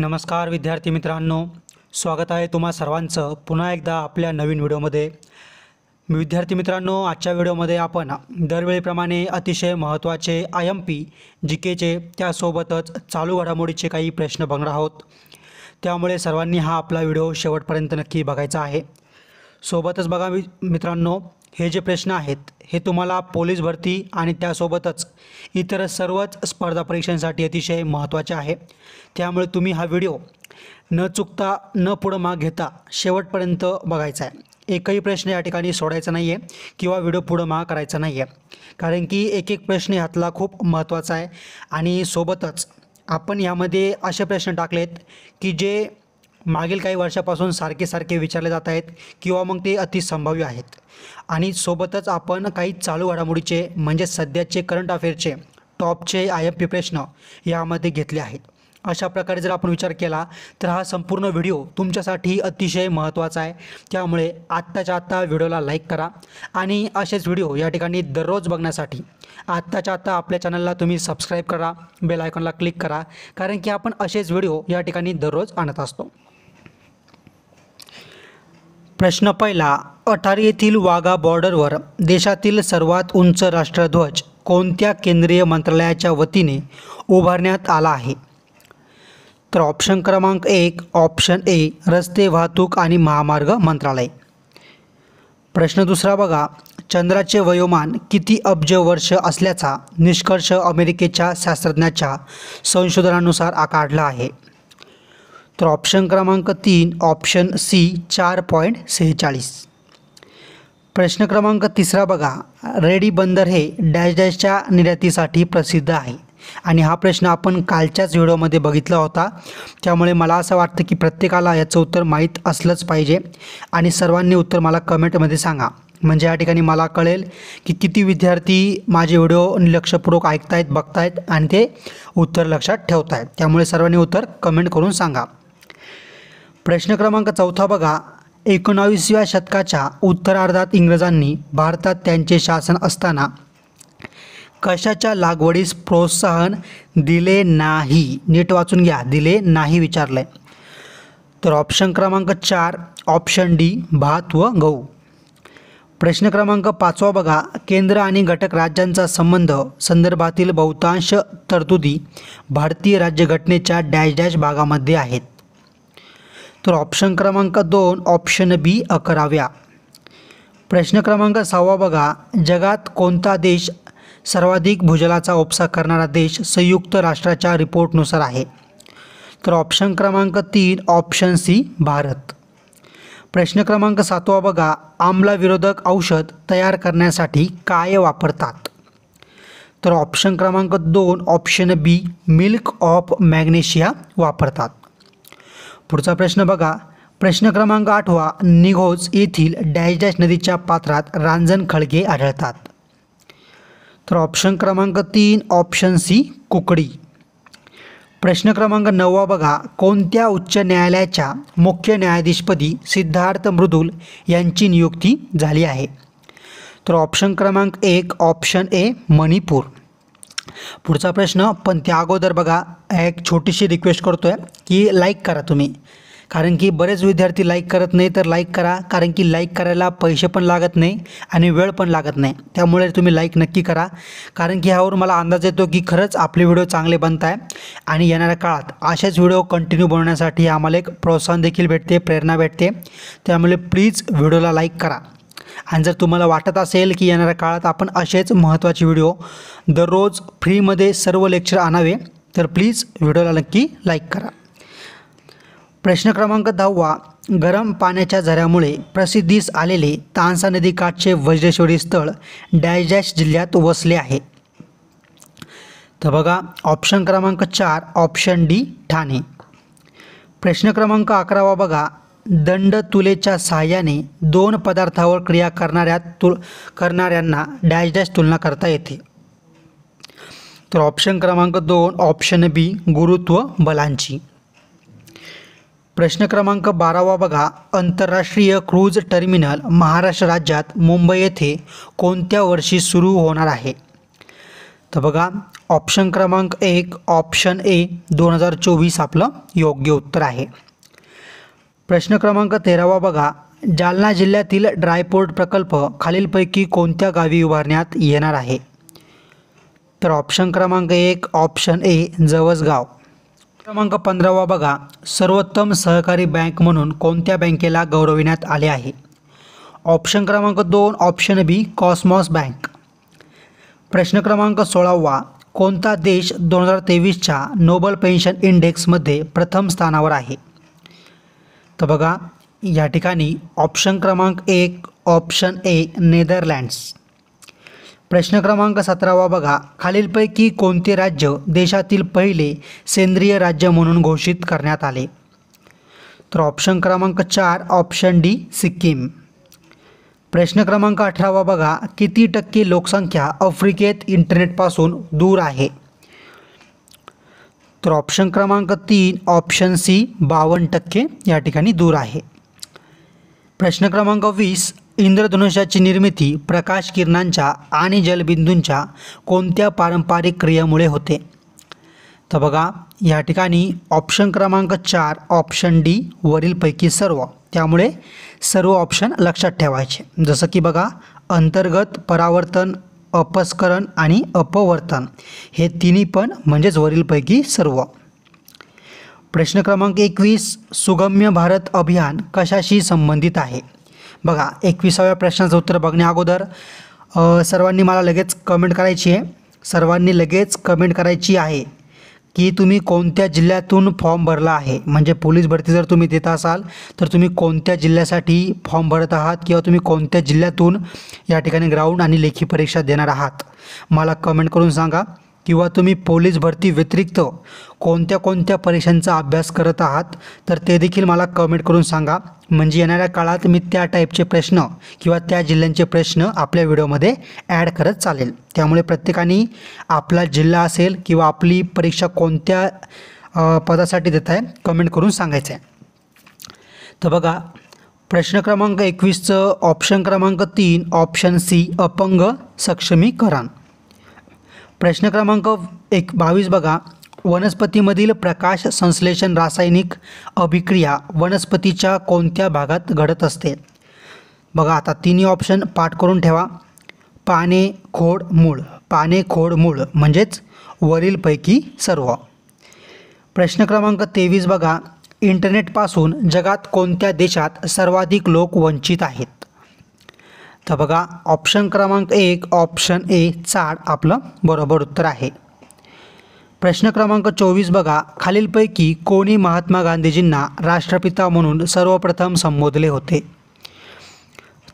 नमस्कार विद्यार्थी मित्रांनो स्वागत आहे तुम्हा सर्वांचं पुन्हा एकदा आपल्या नवीन व्हिडिओमध्ये विद्यार्थी मित्रांनो आजच्या व्हिडिओमध्ये आपण दरवेळेप्रमाणे अतिशय महत्त्वाचे आय एम पी जी केचे त्यासोबतच चालू घडामोडीचे काही प्रश्न बघणार आहोत त्यामुळे सर्वांनी हा आपला व्हिडिओ शेवटपर्यंत नक्की बघायचा आहे सोबतच बघा मित्रांनो हे जे प्रश्न आहेत हे तुम्हाला पोलीस भरती आणि त्यासोबतच इतर सर्वच स्पर्धा परीक्षांसाठी अतिशय महत्त्वाचे आहे त्यामुळे तुम्ही हा व्हिडिओ न चुकता न पुढं माग घेता शेवटपर्यंत बघायचा आहे एकही प्रश्न या ठिकाणी सोडायचा नाही आहे किंवा व्हिडिओ पुढं माग करायचा नाही आहे कारण की एक एक प्रश्न ह्यातला खूप महत्त्वाचा आहे आणि सोबतच आपण यामध्ये असे प्रश्न टाकलेत की जे मागील काही वर्षापासून सारखे सारखे विचारले जात आहेत किंवा मग ते अतिसंभाव्य आहेत आणि सोबतच आपण काही चालू घडामोडीचे म्हणजे सध्याचे करंट अफेअरचे टॉपचे आय एम प्रिपरेशन यामध्ये घेतले आहेत अशा प्रकारे जर आपण विचार केला तर हा संपूर्ण व्हिडिओ तुमच्यासाठी अतिशय महत्त्वाचा आहे त्यामुळे आत्ताच्या आत्ता व्हिडिओला लाईक करा आणि असेच व्हिडिओ या ठिकाणी दररोज बघण्यासाठी आत्ताच्या आत्ता आपल्या चॅनलला तुम्ही सबस्क्राईब करा बेल आयकॉनला क्लिक करा कारण की आपण असेच व्हिडिओ या ठिकाणी दररोज आणत असतो प्रश्न पहिला अठार येथील वाघा बॉर्डरवर देशातील सर्वात उंच राष्ट्रध्वज कोणत्या केंद्रीय मंत्रालयाच्या वतीने उभारण्यात आला आहे तर ऑप्शन क्रमांक एक ऑप्शन ए रस्ते वाहतूक आणि महामार्ग मंत्रालय प्रश्न दुसरा बघा चंद्राचे वयोमान किती अब्ज वर्ष असल्याचा निष्कर्ष अमेरिकेच्या शास्त्रज्ञाच्या संशोधनानुसार आकारला आहे तर ऑप्शन क्रमांक तीन ऑप्शन सी चार पॉईंट सेहेचाळीस प्रश्न क्रमांक तिसरा बघा रेडी बंदर हे डॅश डॅशच्या निर्यातीसाठी प्रसिद्ध आहे आणि हा प्रश्न आपण कालच्याच व्हिडिओमध्ये बघितला होता त्यामुळे मला असं वाटतं की प्रत्येकाला याचं उत्तर माहीत असलंच पाहिजे आणि सर्वांनी उत्तर मला कमेंटमध्ये सांगा म्हणजे या ठिकाणी मला कळेल की किती विद्यार्थी माझे व्हिडिओ लक्षपूर्वक ऐकतायत बघतायत आणि ते उत्तर लक्षात आहेत त्यामुळे सर्वांनी उत्तर कमेंट करून सांगा प्रश्न क्रमांक चौथा बघा एकोणावीसव्या शतकाच्या उत्तरार्धात इंग्रजांनी भारतात त्यांचे शासन असताना कशाच्या लागवडीस प्रोत्साहन दिले नाही नीट वाचून घ्या दिले नाही विचारलं आहे तर ऑप्शन क्रमांक चार ऑप्शन डी भात व गहू प्रश्न क्रमांक पाचवा बघा केंद्र आणि घटक राज्यांचा संबंध संदर्भातील बहुतांश तरतुदी भारतीय राज्यघटनेच्या डॅश डॅश भागामध्ये आहेत तर ऑप्शन क्रमांक दोन ऑप्शन बी अकराव्या प्रश्न क्रमांक सहावा बघा जगात कोणता देश सर्वाधिक भूजलाचा उपसा करणारा देश संयुक्त राष्ट्राच्या रिपोर्टनुसार आहे तर ऑप्शन क्रमांक तीन ऑप्शन सी भारत प्रश्न क्रमांक सातवा बघा आम्लविरोधक औषध तयार करण्यासाठी काय वापरतात तर ऑप्शन क्रमांक दोन option B milk of magnesia वापरतात पुढचा प्रश्न बघा प्रश्न क्रमांक आठवा निघोज येथील डॅश डॅश नदीच्या पात्रात रांजण खळगे आढळतात तर ऑप्शन क्रमांक तीन ऑप्शन सी कुकडी प्रश्न क्रमांक नववा बघा कोणत्या उच्च न्यायालयाच्या मुख्य न्यायाधीशपदी सिद्धार्थ मृदुल यांची नियुक्ती झाली आहे तर ऑप्शन क्रमांक एक ऑप्शन ए मणिपूर पुढचा प्रश्न पण त्या अगोदर बघा एक छोटीशी रिक्वेस्ट करतो आहे की लाईक करा तुम्ही कारण की बरेच विद्यार्थी लाईक करत नाही तर लाईक करा कारण की लाईक करायला पैसे पण लागत नाही आणि वेळ पण लागत नाही त्यामुळे तुम्ही लाईक नक्की करा कारण की ह्यावर मला अंदाज येतो की खरंच आपले व्हिडिओ चांगले बनत आहे आणि येणाऱ्या काळात असेच व्हिडिओ कंटिन्यू बनवण्यासाठी आम्हाला एक प्रोत्साहन देखील भेटते प्रेरणा भेटते त्यामुळे प्लीज व्हिडिओला लाईक करा आणि जर तुम्हाला वाटत असेल की येणाऱ्या काळात आपण असेच महत्त्वाचे व्हिडिओ दररोज फ्रीमध्ये सर्व लेक्चर आणावे तर प्लीज व्हिडिओला नक्की लाईक करा प्रश्न क्रमांक दहावा गरम पाण्याच्या झऱ्यामुळे प्रसिद्धीस आलेले तानसा नदीकाठचे वज्रेश्वरी स्थळ डायजॅश जिल्ह्यात वसले आहे तर बघा ऑप्शन क्रमांक चार ऑप्शन डी ठाणे प्रश्न क्रमांक अकरावा बघा दंड तुलेच्या साहाय्याने दोन पदार्थावर क्रिया करणाऱ्या तुल करणाऱ्यांना डॅश डॅश तुलना करता येते तर ऑप्शन क्रमांक दोन ऑप्शन बी गुरुत्व बलांची प्रश्न क्रमांक बारावा बघा आंतरराष्ट्रीय क्रूज टर्मिनल महाराष्ट्र राज्यात मुंबई येथे कोणत्या वर्षी सुरू होणार आहे तर बघा ऑप्शन क्रमांक एक ऑप्शन ए दोन हजार चोवीस आपलं योग्य उत्तर आहे प्रश्न क्रमांक तेरावा बघा जालना जिल्ह्यातील ड्रायपोर्ट प्रकल्प खालीलपैकी कोणत्या गावी उभारण्यात येणार आहे तर ऑप्शन क्रमांक एक ऑप्शन ए जवसगाव क्रमांक पंधरावा बघा सर्वोत्तम सहकारी बँक म्हणून कोणत्या बँकेला गौरविण्यात आले आहे ऑप्शन क्रमांक दोन ऑप्शन बी कॉस्मॉस बँक प्रश्न क्रमांक सोळावा कोणता देश दोन हजार तेवीसच्या नोबल पेन्शन इंडेक्समध्ये प्रथम स्थानावर आहे तर बघा या ठिकाणी ऑप्शन क्रमांक एक ऑप्शन ए नेदरलँड्स प्रश्न क्रमांक सतरावा बघा खालीलपैकी कोणते राज्य देशातील पहिले सेंद्रिय राज्य म्हणून घोषित करण्यात आले तर ऑप्शन क्रमांक चार ऑप्शन डी सिक्कीम प्रश्न क्रमांक अठरावा बघा किती टक्के लोकसंख्या आफ्रिकेत इंटरनेटपासून दूर आहे तर ऑप्शन क्रमांक तीन ऑप्शन सी बावन्न टक्के या ठिकाणी दूर आहे प्रश्न क्रमांक वीस इंद्रधनुष्याची निर्मिती प्रकाश किरणांच्या आणि जलबिंदूंच्या कोणत्या पारंपरिक क्रियेमुळे होते तर बघा या ठिकाणी ऑप्शन क्रमांक चार ऑप्शन डी वरीलपैकी सर्व त्यामुळे सर्व ऑप्शन लक्षात ठेवायचे जसं की बघा अंतर्गत परावर्तन अपस्करण आणि अपवर्तन हे तिन्ही पण म्हणजेच वरीलपैकी सर्व प्रश्न क्रमांक एकवीस सुगम्य भारत अभियान कशाशी संबंधित आहे बघा एकविसाव्या प्रश्नाचं उत्तर बघण्या अगोदर सर्वांनी मला लगेच कमेंट करायची आहे सर्वांनी लगेच कमेंट करायची आहे की तुम्ही कोणत्या जिल्ह्यातून फॉर्म भरला आहे म्हणजे पोलीस भरती जर तुम्ही देत असाल तर तुम्ही कोणत्या जिल्ह्यासाठी फॉर्म भरत आहात किंवा तुम्ही कोणत्या जिल्ह्यातून या ठिकाणी ग्राउंड आणि लेखी परीक्षा देणार आहात मला कमेंट करून सांगा किंवा तुम्ही पोलीस भरती व्यतिरिक्त कोणत्या कोणत्या परीक्षांचा अभ्यास करत आहात तर ते देखील मला कमेंट करून सांगा म्हणजे येणाऱ्या काळात मी त्या टाईपचे प्रश्न किंवा त्या जिल्ह्यांचे प्रश्न आपल्या व्हिडिओमध्ये ॲड करत चालेल त्यामुळे प्रत्येकाने आपला जिल्हा असेल किंवा आपली परीक्षा कोणत्या पदासाठी देत आहे कमेंट करून सांगायचं आहे तर बघा प्रश्न क्रमांक एकवीसचं ऑप्शन क्रमांक तीन ऑप्शन सी अपंग सक्षमीकरण प्रश्न क्रमांक एक बावीस बघा वनस्पतीमधील प्रकाश संश्लेषण रासायनिक अभिक्रिया वनस्पतीच्या कोणत्या भागात घडत असते बघा आता तिन्ही ऑप्शन पाठ करून ठेवा पाने खोड मूळ पाने खोड मूळ म्हणजेच वरीलपैकी सर्व प्रश्न क्रमांक तेवीस बघा इंटरनेटपासून जगात कोणत्या देशात सर्वाधिक लोक वंचित आहेत तर बघा ऑप्शन क्रमांक एक ऑप्शन ए चाड आपलं बरोबर उत्तर आहे प्रश्न क्रमांक चोवीस बघा खालीलपैकी कोणी महात्मा गांधीजींना राष्ट्रपिता म्हणून सर्वप्रथम संबोधले होते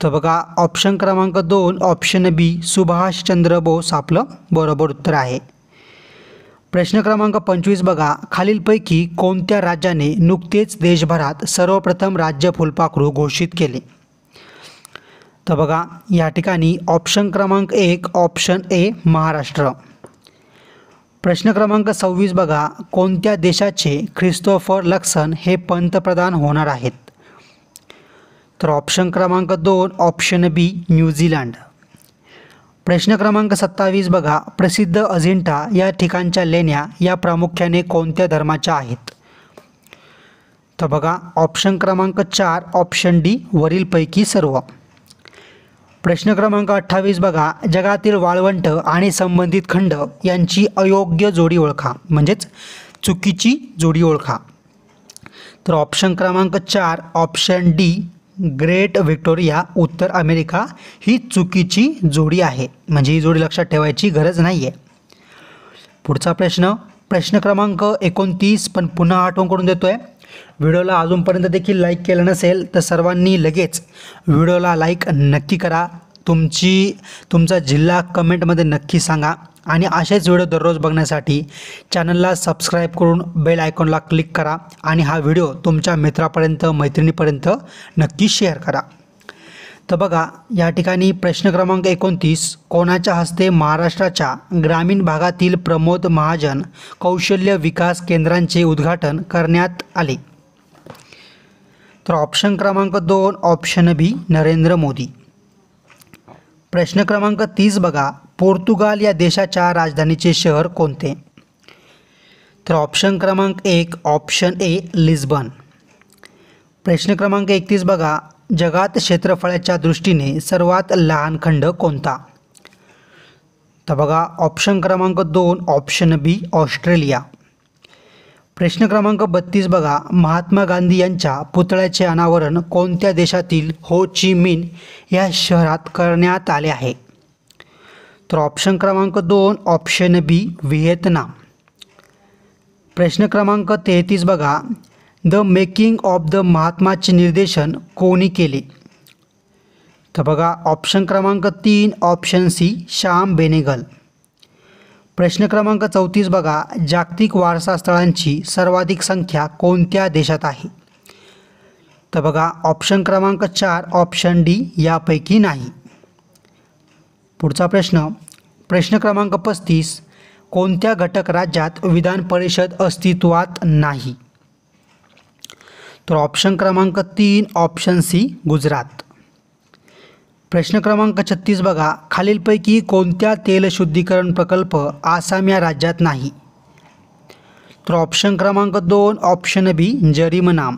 तर बघा ऑप्शन क्रमांक दोन ऑप्शन बी सुभाषचंद्र बोस आपलं बरोबर उत्तर आहे प्रश्न क्रमांक पंचवीस बघा खालीलपैकी कोणत्या राज्याने नुकतेच देशभरात सर्वप्रथम राज्य फुलपाखरू घोषित केले तर बघा या ठिकाणी ऑप्शन क्रमांक एक ऑप्शन ए महाराष्ट्र प्रश्न क्रमांक सव्वीस बघा कोणत्या देशाचे ख्रिस्तोफर लक्सन हे पंतप्रधान होणार आहेत तर ऑप्शन क्रमांक दोन ऑप्शन बी न्यूझीलंड प्रश्न क्रमांक सत्तावीस बघा प्रसिद्ध अजिंठा या ठिकाणच्या लेण्या या प्रामुख्याने कोणत्या धर्माच्या आहेत तर बघा ऑप्शन क्रमांक चार ऑप्शन डी वरीलपैकी सर्व प्रश्न क्रमांक अठ्ठावीस बघा जगातील वाळवंट आणि संबंधित खंड यांची अयोग्य जोडी ओळखा म्हणजेच चुकीची जोडी ओळखा तर ऑप्शन क्रमांक चार ऑप्शन डी ग्रेट व्हिक्टोरिया उत्तर अमेरिका ही चुकीची जोडी आहे म्हणजे ही जोडी लक्षात ठेवायची गरज नाही आहे पुढचा प्रश्न प्रश्न क्रमांक एकोणतीस पण पुन्हा आठवण करून देतो आहे व्हिडिओला अजूनपर्यंत देखील लाईक केलं नसेल तर सर्वांनी लगेच व्हिडिओला लाईक नक्की करा तुमची तुमचा जिल्हा कमेंटमध्ये नक्की सांगा आणि असेच व्हिडिओ दररोज बघण्यासाठी चॅनलला सबस्क्राईब करून बेल आयकॉनला क्लिक करा आणि हा व्हिडिओ तुमच्या मित्रापर्यंत मैत्रिणीपर्यंत नक्की शेअर करा तर बघा या ठिकाणी प्रश्न क्रमांक एकोणतीस कोणाच्या हस्ते महाराष्ट्राच्या ग्रामीण भागातील प्रमोद महाजन कौशल्य विकास केंद्रांचे उद्घाटन करण्यात आले तर ऑप्शन क्रमांक दोन ऑप्शन बी नरेंद्र मोदी प्रश्न क्रमांक तीस बघा पोर्तुगाल या देशाच्या राजधानीचे शहर कोणते तर ऑप्शन क्रमांक एक ऑप्शन ए लिस्बन प्रश्न क्रमांक एकतीस बघा जगात क्षेत्रफळाच्या दृष्टीने सर्वात लहान खंड कोणता तर बघा ऑप्शन क्रमांक दोन ऑप्शन बी ऑस्ट्रेलिया प्रश्न क्रमांक बत्तीस बघा महात्मा गांधी यांच्या पुतळ्याचे अनावरण कोणत्या देशातील हो ची मिन या शहरात करण्यात आले आहे तर ऑप्शन क्रमांक दोन ऑप्शन बी व्हिएतनाम प्रश्न क्रमांक तेहतीस बघा द मेकिंग ऑफ द महात्माचे निर्देशन कोणी केले तर बघा ऑप्शन क्रमांक तीन ऑप्शन सी श्याम बेनेगल प्रश्न क्रमांक चौतीस बघा जागतिक वारसा स्थळांची सर्वाधिक संख्या कोणत्या देशात आहे तर बघा ऑप्शन क्रमांक चार ऑप्शन डी यापैकी नाही पुढचा प्रश्न प्रश्न क्रमांक पस्तीस कोणत्या घटक राज्यात विधान परिषद अस्तित्वात नाही तर ऑप्शन क्रमांक तीन ऑप्शन सी गुजरात प्रश्न क्रमांक छत्तीस बघा खालीलपैकी कोणत्या तेलशुद्धीकरण प्रकल्प आसाम या राज्यात नाही तर ऑप्शन क्रमांक दोन ऑप्शन बी जरीमनाम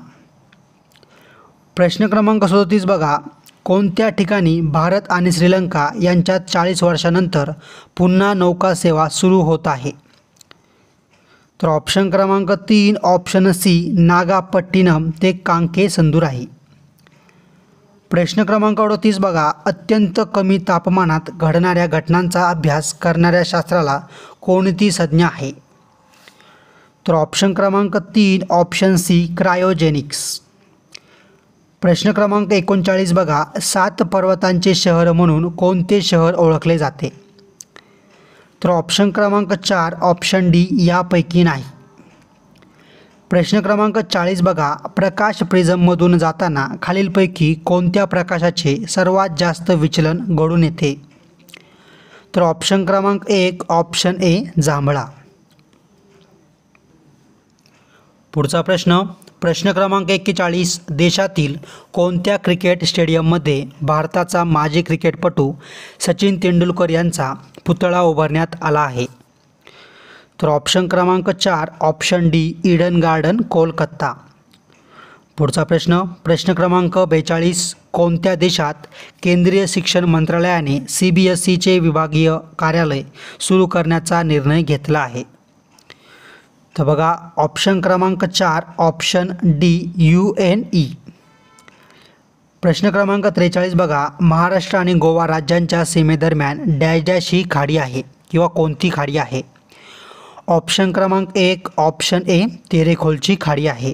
प्रश्न क्रमांक सदतीस बघा कोणत्या ठिकाणी भारत आणि श्रीलंका यांच्यात चाळीस वर्षानंतर पुन्हा सेवा सुरू होत आहे तर ऑप्शन क्रमांक तीन ऑप्शन सी नागापट्टिनम ते कांके संदूर आहे प्रश्न क्रमांक अडतीस बघा अत्यंत कमी तापमानात घडणाऱ्या घटनांचा अभ्यास करणाऱ्या शास्त्राला कोणती संज्ञा आहे तर ऑप्शन क्रमांक तीन ऑप्शन सी क्रायोजेनिक्स प्रश्न क्रमांक एकोणचाळीस बघा सात पर्वतांचे शहर म्हणून कोणते शहर ओळखले जाते तर ऑप्शन क्रमांक चार ऑप्शन डी यापैकी नाही प्रश्न क्रमांक चाळीस बघा प्रकाश प्रिझममधून जाताना खालीलपैकी कोणत्या प्रकाशाचे सर्वात जास्त विचलन घडून येते तर ऑप्शन क्रमांक एक ऑप्शन ए जांभळा पुढचा प्रश्न प्रश्न क्रमांक एक्केचाळीस देशातील कोणत्या क्रिकेट स्टेडियममध्ये भारताचा माजी क्रिकेटपटू सचिन तेंडुलकर यांचा पुतळा उभारण्यात आला आहे तर ऑप्शन क्रमांक चार option D Eden Garden Kolkata पुढचा प्रश्न प्रश्न क्रमांक बेचाळीस कोणत्या देशात केंद्रीय शिक्षण मंत्रालयाने सी बी एस ईचे विभागीय कार्यालय सुरू करण्याचा निर्णय घेतला आहे तर बघा ऑप्शन क्रमांक चार option D U N E प्रश्न क्रमांक त्रेचाळीस बघा महाराष्ट्र आणि गोवा राज्यांच्या सीमेदरम्यान डॅश डॅश ही खाडी आहे किंवा कोणती खाडी आहे ऑप्शन क्रमांक एक ऑप्शन ए तेरेखोलची खाडी आहे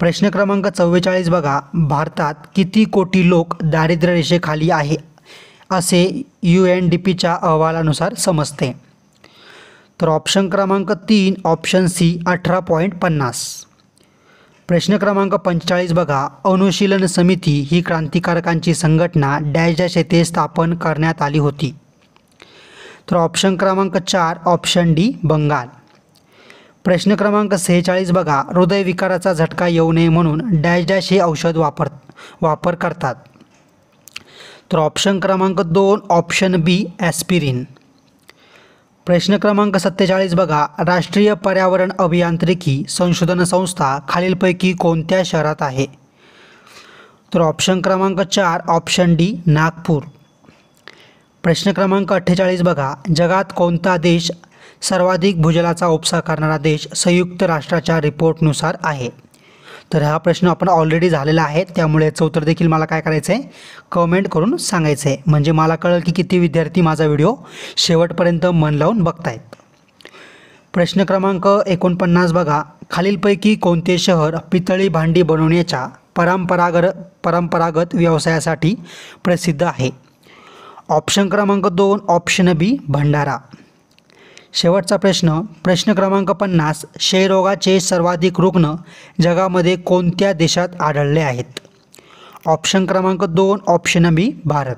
प्रश्न क्रमांक चव्वेचाळीस बघा भारतात किती कोटी लोक दारिद्र्य रेषेखाली आहे असे यू एन डी पीच्या अहवालानुसार समजते तर ऑप्शन क्रमांक तीन ऑप्शन सी अठरा पॉईंट पन्नास प्रश्न क्रमांक पंचेचाळीस बघा अनुशीलन समिती ही क्रांतिकारकांची संघटना डॅश डॅश येथे स्थापन करण्यात आली होती तर ऑप्शन क्रमांक चार ऑप्शन डी बंगाल प्रश्न क्रमांक सेहेचाळीस बघा हृदयविकाराचा झटका येऊ नये म्हणून डॅश डॅश हे औषध वापर वापर करतात तर ऑप्शन क्रमांक दोन ऑप्शन बी ॲस्पिरिन प्रश्न क्रमांक सत्तेचाळीस बघा राष्ट्रीय पर्यावरण अभियांत्रिकी संशोधन संस्था खालीलपैकी कोणत्या शहरात आहे तर ऑप्शन क्रमांक चार ऑप्शन डी नागपूर प्रश्न क्रमांक अठ्ठेचाळीस बघा जगात कोणता देश सर्वाधिक भूजलाचा उपसा करणारा देश संयुक्त राष्ट्राच्या रिपोर्टनुसार आहे तर हा प्रश्न आपण ऑलरेडी झालेला आहे त्यामुळे याचं उत्तर देखील मला काय करायचं आहे कमेंट करून सांगायचं आहे म्हणजे मला कळेल की किती विद्यार्थी माझा व्हिडिओ शेवटपर्यंत मन लावून बघतायत प्रश्न क्रमांक एकोणपन्नास बघा खालीलपैकी कोणते शहर पितळी भांडी बनवण्याच्या परंपरागर परंपरागत व्यवसायासाठी प्रसिद्ध आहे ऑप्शन क्रमांक दोन ऑप्शन बी भंडारा शेवटचा प्रश्न प्रश्न क्रमांक पन्नास क्षयरोगाचे सर्वाधिक रुग्ण जगामध्ये कोणत्या देशात आढळले आहेत ऑप्शन क्रमांक दोन ऑप्शन बी भारत